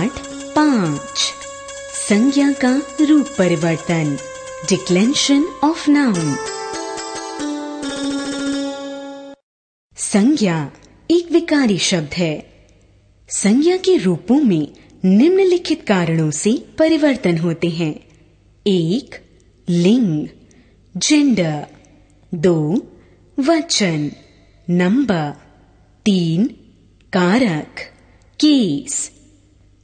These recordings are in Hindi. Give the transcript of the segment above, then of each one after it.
पाठ पाँच संज्ञा का रूप परिवर्तन डिक्लेंशन ऑफ नाउन संज्ञा एक विकारी शब्द है संज्ञा के रूपों में निम्नलिखित कारणों से परिवर्तन होते हैं एक लिंग जेंडर दो वचन नंबर तीन कारक केस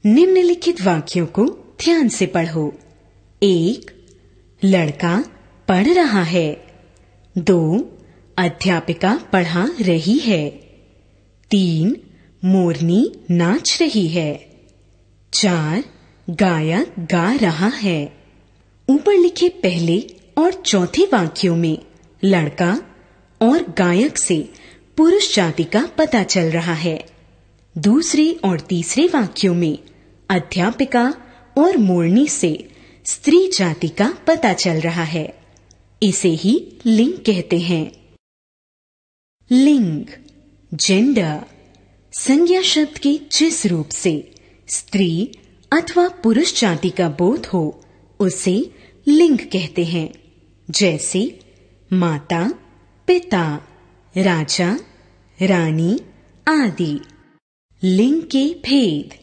निम्नलिखित वाक्यों को ध्यान से पढ़ो एक लड़का पढ़ रहा है दो अध्यापिका पढ़ा रही है तीन मोरनी नाच रही है चार गायक गा रहा है ऊपर लिखे पहले और चौथे वाक्यों में लड़का और गायक से पुरुष जाति का पता चल रहा है दूसरे और तीसरे वाक्यों में अध्यापिका और मोरनी से स्त्री जाति का पता चल रहा है इसे ही लिंग कहते हैं लिंग जेंडर संज्ञा शब्द के जिस रूप से स्त्री अथवा पुरुष जाति का बोध हो उसे लिंग कहते हैं जैसे माता पिता राजा रानी आदि लिंग के भेद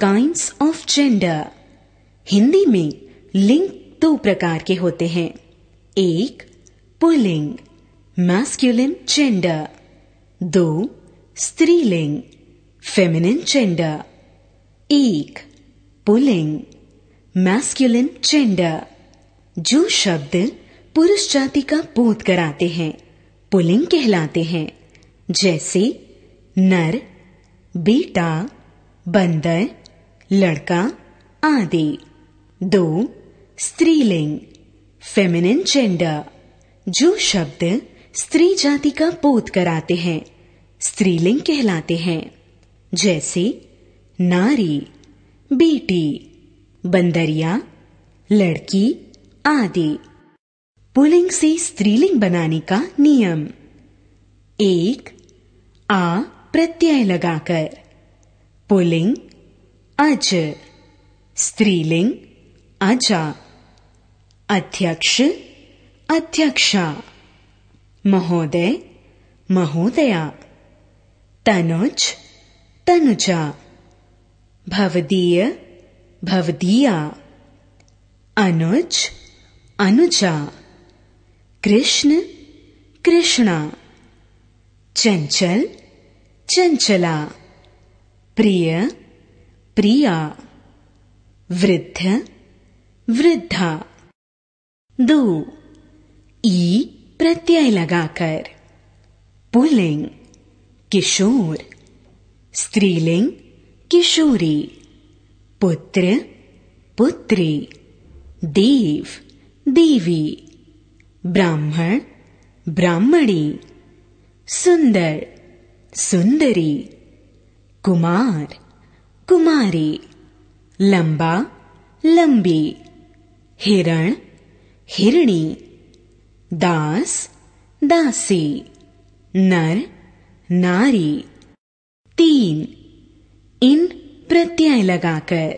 काइंड ऑफ जेंडर हिंदी में लिंग दो प्रकार के होते हैं एक पुलिंग मैस्क्यूलिन जेंडर दो स्त्रीलिंग फेमिनिन जेंडर एक पुलिंग मैस्क्यूलिन जेंडर जो शब्द पुरुष जाति का बोध कराते हैं पुलिंग कहलाते हैं जैसे नर बेटा बंदर लड़का आदि दो स्त्रीलिंग फेमिनिन जेंडर जो शब्द स्त्री जाति का बोध कराते हैं स्त्रीलिंग कहलाते हैं जैसे नारी बेटी बंदरिया लड़की आदि पुलिंग से स्त्रीलिंग बनाने का नियम एक आ प्रत्यय लगाकर पुलिंग अज स्त्रीलिंग अजा अध्यक्ष अध्यक्षा महोदय महोदया तनुज तनुजा भवदीय भवदीया अनुज अनुजा कृष्ण कृष्णा चंचल चंचला प्रिय प्रिया वृद्ध वृद्धा दो ई प्रत्यय लगाकर पुलिंग किशोर स्त्रीलिंग किशोरी पुत्र पुत्री देव देवी ब्राह्मण ब्राह्मणी सुंदर सुंदरी कुमार कुमारी लंबा लंबी हिरण हिरणी दास दासी नर नारी तीन इन प्रत्यय लगाकर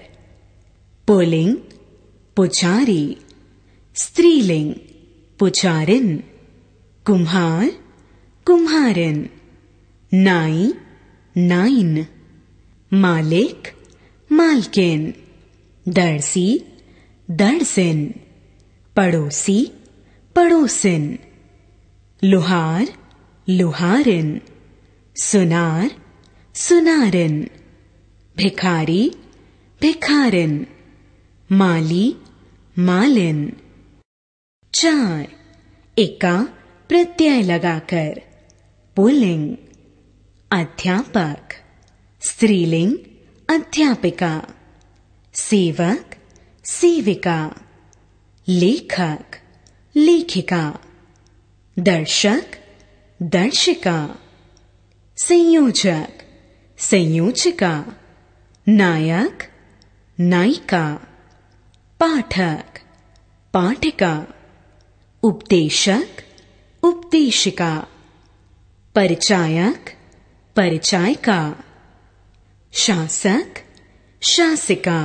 पुलिंग पुचारी स्त्रीलिंग पुचारिन कुम्हार कुम्हारिन नाई नाइन मालिक मालकिन दर्सी दर्जन पड़ोसी पड़ोसिन लुहार लुहारिन सुनार सुनारिन भिखारी भिखारिन माली मालिन चार एका प्रत्यय लगाकर पुलिंग अध्यापक स्त्रीलिंग अध्यापिका सेवक सेविका लेखक लेखिका दर्शक दर्शिका संयोजक संयोजिका नायक नायिका पाठक पाठिका उपदेशक उपदेशिका परिचायक परिचायिका शासक शासिका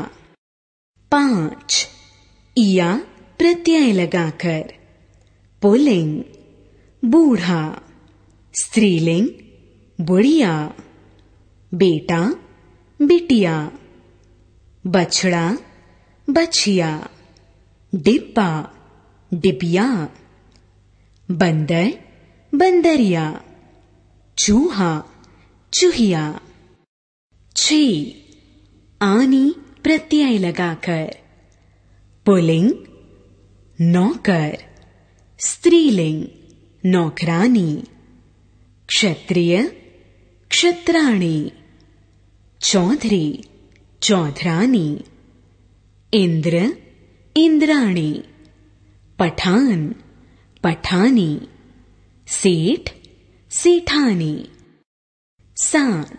पांच या प्रत्यय लगाकर पुलिंग बूढ़ा स्त्रीलिंग बुढ़िया बेटा बिटिया बछड़ा बछिया डिब्बा डिबिया बंदर बंदरिया चूहा चूहिया छी आनी प्रत्यय लगाकर पुलिंग नौकर स्त्रीलिंग नौकरानी क्षत्रिय क्षत्राणी चौधरी चौधरानी इंद्र इंद्राणी पठान पठानी सेठ सेठानी सात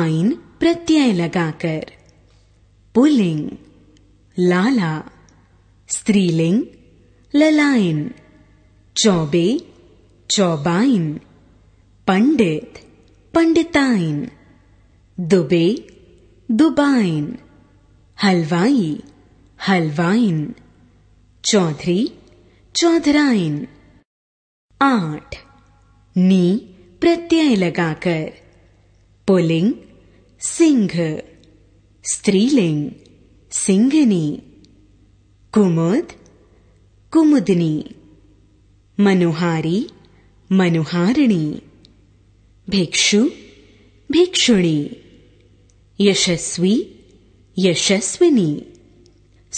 आईन प्रत्यय लगाकर पुलिंग लाला स्त्रीलिंग ललायन चौबे चौबाइन पंडित पंडिताइन दुबे दुबाइन हलवाई हलवाइन चौधरी चौधराइन आठ नी प्रत्यय लगाकर पुलिंग सिंह स्त्रीलिंग सिंहनी कुमुद कुमुदनी मनोहारी मनोहारिणी भिक्षु भिक्षुणी यशस्वी यशस्विनी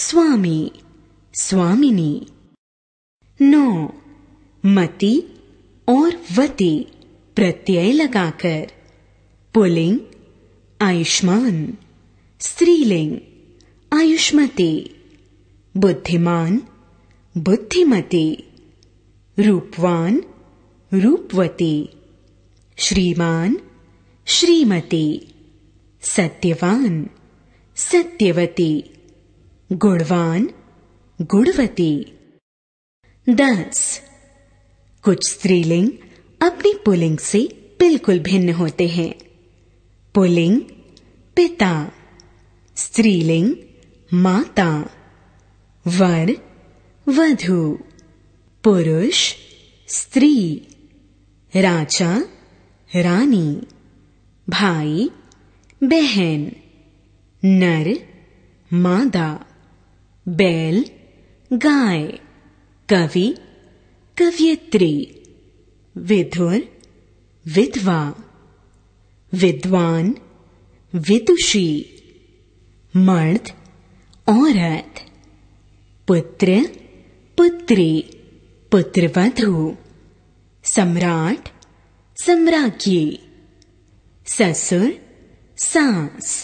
स्वामी स्वामिनी नौ मती और वती प्रत्यय लगाकर पुलिंग आयुष्मान स्त्रीलिंग आयुष्मते बुद्धिमान बुद्धिमती रूपवान रूपवती श्रीमान श्रीमती सत्यवान सत्यवती गुणवान गुणवती दस कुछ स्त्रीलिंग अपनी पुलिंग से बिल्कुल भिन्न होते हैं पुलिंग पिता स्त्रीलिंग माता वर वधु पुरुष स्त्री राजा रानी भाई बहन नर मादा बैल गाय कवि कवियत्री विधुर विधवा विद्वान विदुषी मर्द औरत पुत्र पुत्री पुत्रवधु सम्राट सम्राज्ञी ससुर सांस